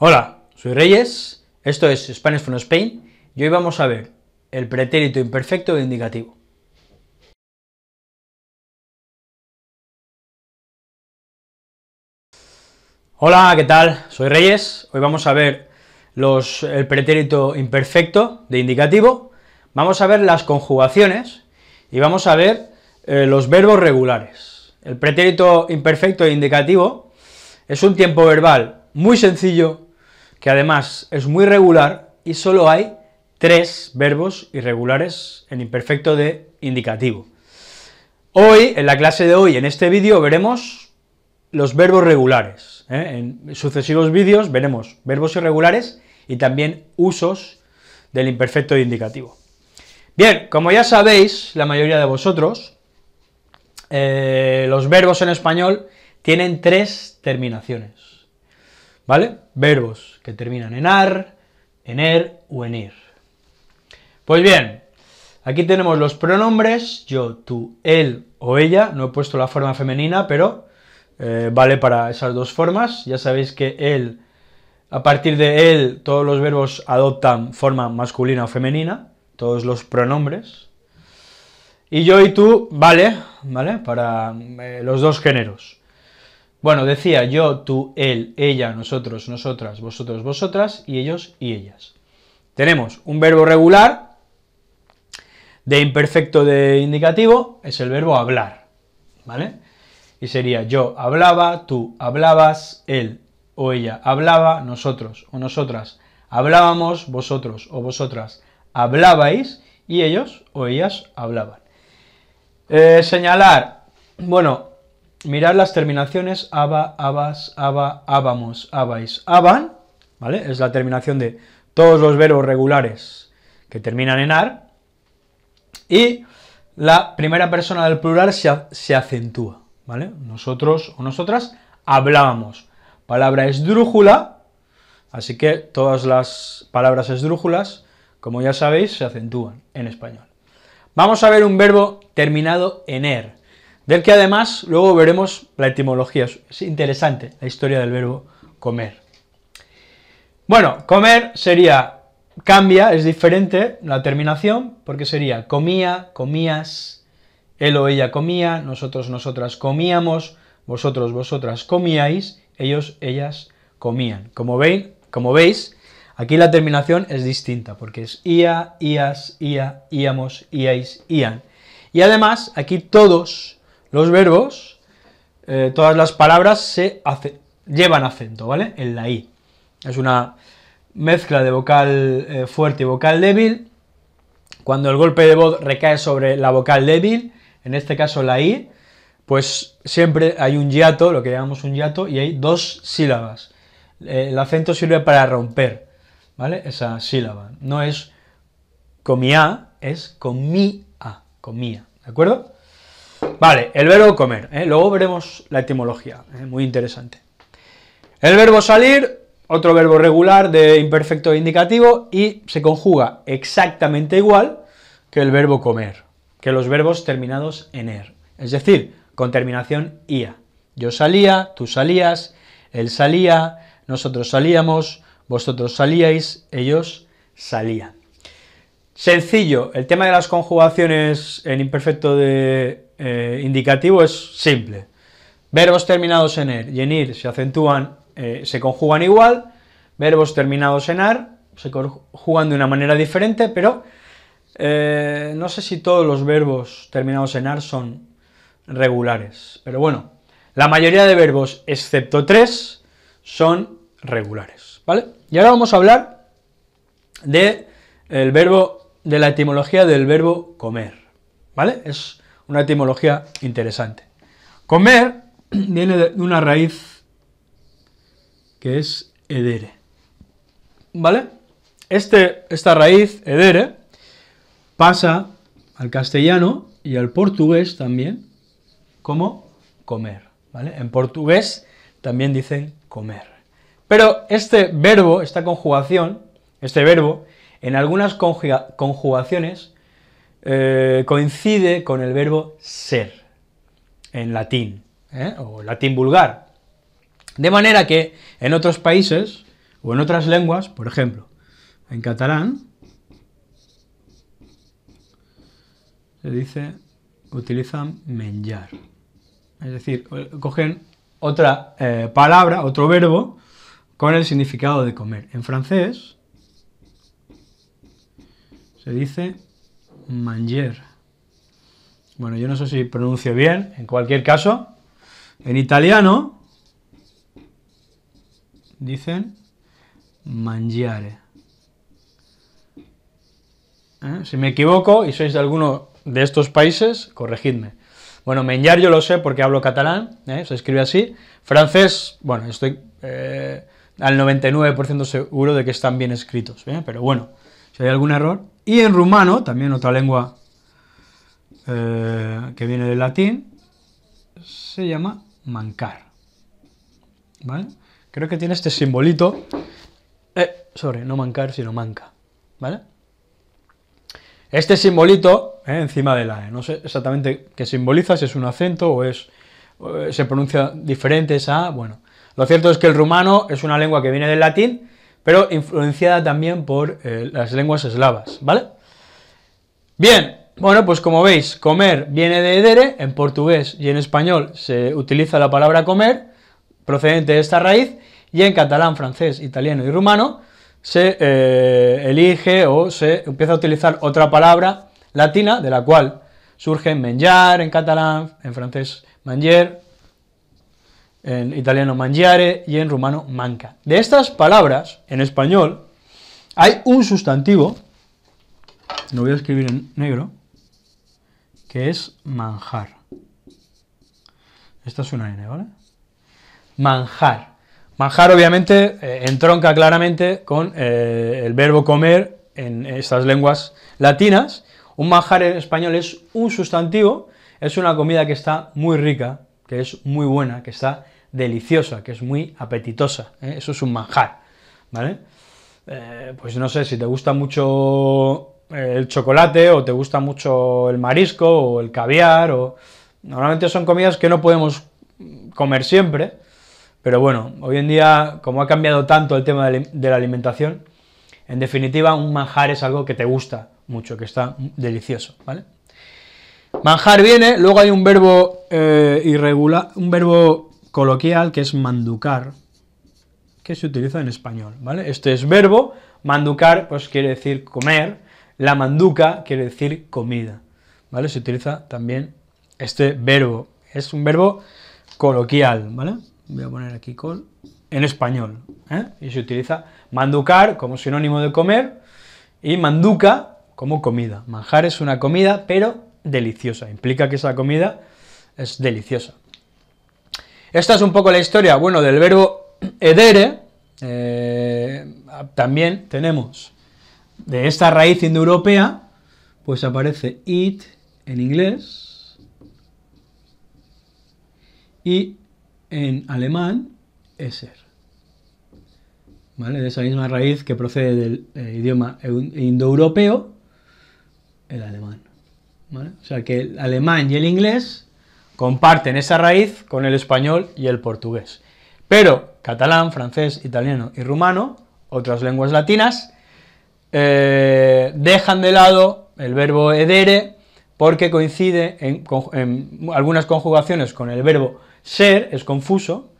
Hola, soy Reyes, esto es Spanish from Spain y hoy vamos a ver el pretérito imperfecto de indicativo. Hola, ¿qué tal? Soy Reyes, hoy vamos a ver el pretérito imperfecto de indicativo, vamos a ver las conjugaciones y vamos a ver eh, los verbos regulares. El pretérito imperfecto de indicativo es un tiempo verbal muy sencillo además es muy regular y solo hay tres verbos irregulares en imperfecto de indicativo. Hoy, en la clase de hoy, en este vídeo, veremos los verbos regulares. ¿eh? En sucesivos vídeos veremos verbos irregulares y también usos del imperfecto de indicativo. Bien, como ya sabéis, la mayoría de vosotros, eh, los verbos en español tienen tres terminaciones. ¿Vale? Verbos que terminan en ar, en er o en ir. Pues bien, aquí tenemos los pronombres, yo, tú, él o ella, no he puesto la forma femenina, pero eh, vale para esas dos formas. Ya sabéis que él, a partir de él, todos los verbos adoptan forma masculina o femenina, todos los pronombres. Y yo y tú, vale, ¿vale? Para eh, los dos géneros. Bueno, decía yo, tú, él, ella, nosotros, nosotras, vosotros, vosotras, y ellos y ellas. Tenemos un verbo regular de imperfecto de indicativo, es el verbo hablar, ¿vale? Y sería yo hablaba, tú hablabas, él o ella hablaba, nosotros o nosotras hablábamos, vosotros o vosotras hablabais, y ellos o ellas hablaban. Eh, señalar, bueno, Mirad las terminaciones aba, abas, aba, abamos, abais, aban, ¿vale? Es la terminación de todos los verbos regulares que terminan en ar, y la primera persona del plural se, se acentúa, ¿vale? Nosotros o nosotras hablábamos. Palabra esdrújula, así que todas las palabras esdrújulas, como ya sabéis, se acentúan en español. Vamos a ver un verbo terminado en er del que además luego veremos la etimología. Es interesante la historia del verbo comer. Bueno, comer sería, cambia, es diferente la terminación, porque sería comía, comías, él o ella comía, nosotros, nosotras comíamos, vosotros, vosotras comíais, ellos, ellas comían. Como, veis, como veis, aquí la terminación es distinta, porque es ia, ias, ia, íamos, íais, ian. Y además, aquí todos los verbos, eh, todas las palabras se llevan acento, ¿vale? En la I. Es una mezcla de vocal eh, fuerte y vocal débil. Cuando el golpe de voz recae sobre la vocal débil, en este caso la I, pues siempre hay un hiato, lo que llamamos un hiato, y hay dos sílabas. Eh, el acento sirve para romper, ¿vale? Esa sílaba. No es comía, es comía, comía, ¿de acuerdo? Vale, el verbo comer, ¿eh? luego veremos la etimología, ¿eh? muy interesante. El verbo salir, otro verbo regular de imperfecto e indicativo, y se conjuga exactamente igual que el verbo comer, que los verbos terminados en er, es decir, con terminación ia. Yo salía, tú salías, él salía, nosotros salíamos, vosotros salíais, ellos salían. Sencillo, el tema de las conjugaciones en imperfecto de eh, indicativo es simple. Verbos terminados en er y en ir se acentúan, eh, se conjugan igual, verbos terminados en ar se conjugan de una manera diferente, pero eh, no sé si todos los verbos terminados en ar son regulares, pero bueno, la mayoría de verbos, excepto tres, son regulares, ¿vale? Y ahora vamos a hablar del el verbo de la etimología del verbo comer, ¿vale? Es una etimología interesante. Comer viene de una raíz que es edere, ¿vale? Este, esta raíz, edere, pasa al castellano y al portugués también como comer, ¿vale? En portugués también dicen comer. Pero este verbo, esta conjugación, este verbo, en algunas conjugaciones eh, coincide con el verbo ser en latín, ¿eh? o latín vulgar. De manera que en otros países o en otras lenguas, por ejemplo, en catalán, se dice, utilizan menjar. Es decir, cogen otra eh, palabra, otro verbo, con el significado de comer. En francés, se dice Manger. Bueno, yo no sé si pronuncio bien, en cualquier caso, en italiano dicen mangiare. ¿Eh? Si me equivoco y sois de alguno de estos países, corregidme. Bueno, menjar yo lo sé porque hablo catalán, ¿eh? se escribe así. Francés, bueno, estoy eh, al 99% seguro de que están bien escritos, pero bueno si hay algún error. Y en rumano, también otra lengua eh, que viene del latín, se llama mancar. ¿Vale? Creo que tiene este simbolito. Eh, sobre, no mancar, sino manca. ¿Vale? Este simbolito eh, encima de la E. No sé exactamente qué simboliza, si es un acento o es eh, se pronuncia diferente esa. Bueno, lo cierto es que el rumano es una lengua que viene del latín pero influenciada también por eh, las lenguas eslavas, ¿vale? Bien, bueno, pues como veis, comer viene de edere, en portugués y en español se utiliza la palabra comer, procedente de esta raíz, y en catalán, francés, italiano y rumano se eh, elige o se empieza a utilizar otra palabra latina, de la cual surge menjar en catalán, en francés manger, en italiano mangiare y en rumano manca. De estas palabras, en español, hay un sustantivo, lo voy a escribir en negro, que es manjar. Esta es una N, ¿vale? Manjar. Manjar obviamente eh, entronca claramente con eh, el verbo comer en estas lenguas latinas. Un manjar en español es un sustantivo, es una comida que está muy rica, que es muy buena, que está deliciosa, que es muy apetitosa. ¿eh? Eso es un manjar, ¿vale? Eh, pues no sé, si te gusta mucho el chocolate o te gusta mucho el marisco o el caviar o... Normalmente son comidas que no podemos comer siempre, pero bueno, hoy en día, como ha cambiado tanto el tema de la alimentación, en definitiva, un manjar es algo que te gusta mucho, que está delicioso, ¿vale? Manjar viene, luego hay un verbo eh, irregular, un verbo coloquial que es manducar, que se utiliza en español, ¿vale? Este es verbo, manducar pues quiere decir comer, la manduca quiere decir comida, ¿vale? Se utiliza también este verbo, es un verbo coloquial, ¿vale? Voy a poner aquí con... en español, ¿eh? Y se utiliza manducar como sinónimo de comer y manduca como comida. Manjar es una comida, pero deliciosa, implica que esa comida es deliciosa. Esta es un poco la historia, bueno, del verbo edere, eh, también tenemos de esta raíz indoeuropea, pues aparece it en inglés y en alemán eser. ¿Vale? De esa misma raíz que procede del eh, idioma indoeuropeo, el alemán. O sea que el alemán y el inglés comparten esa raíz con el español y el portugués. Pero catalán, francés, italiano y rumano, otras lenguas latinas, eh, dejan de lado el verbo edere porque coincide en, en, algunas conjugaciones con el verbo ser, es confuso,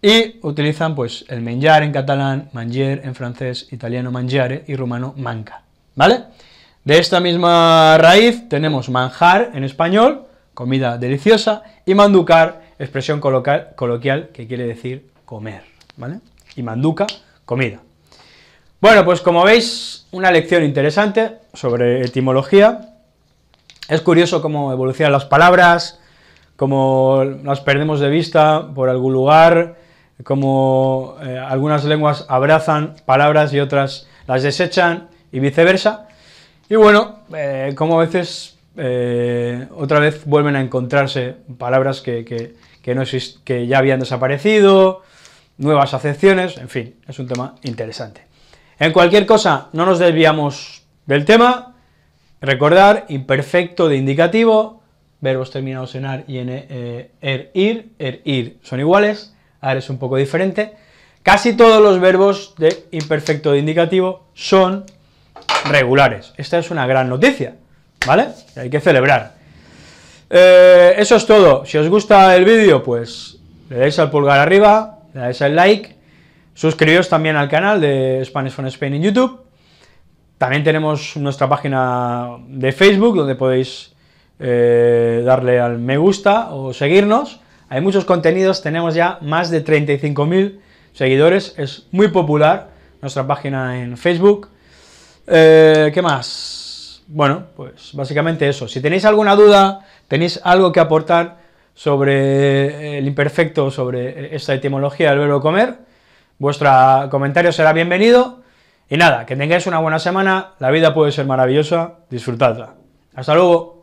y utilizan pues el menjar en catalán, manger en francés, italiano mangiare y rumano manca, ¿vale? De esta misma raíz tenemos manjar en español, comida deliciosa, y manducar, expresión coloquial, que quiere decir comer, ¿vale? Y manduca, comida. Bueno, pues como veis, una lección interesante sobre etimología. Es curioso cómo evolucionan las palabras, cómo las perdemos de vista por algún lugar, cómo eh, algunas lenguas abrazan palabras y otras las desechan, y viceversa, y bueno, eh, como a veces eh, otra vez vuelven a encontrarse palabras que, ya habían desaparecido, nuevas acepciones, en fin, es un tema interesante. En cualquier cosa, no nos desviamos del tema, recordar, imperfecto de indicativo, verbos terminados en ar y en e, eh, er, ir, er, ir son iguales, ar es un poco diferente, casi todos los verbos de imperfecto de indicativo son regulares. Esta es una gran noticia, ¿vale? Hay que celebrar. Eh, eso es todo. Si os gusta el vídeo, pues le dais al pulgar arriba, le dais al like, suscribiros también al canal de Spanish from Spain en YouTube. También tenemos nuestra página de Facebook, donde podéis eh, darle al me gusta o seguirnos. Hay muchos contenidos, tenemos ya más de 35.000 seguidores, es muy popular nuestra página en Facebook. Eh, ¿Qué más? Bueno, pues básicamente eso. Si tenéis alguna duda, tenéis algo que aportar sobre el imperfecto, sobre esta etimología del verbo comer, vuestro comentario será bienvenido. Y nada, que tengáis una buena semana, la vida puede ser maravillosa, disfrutadla. Hasta luego.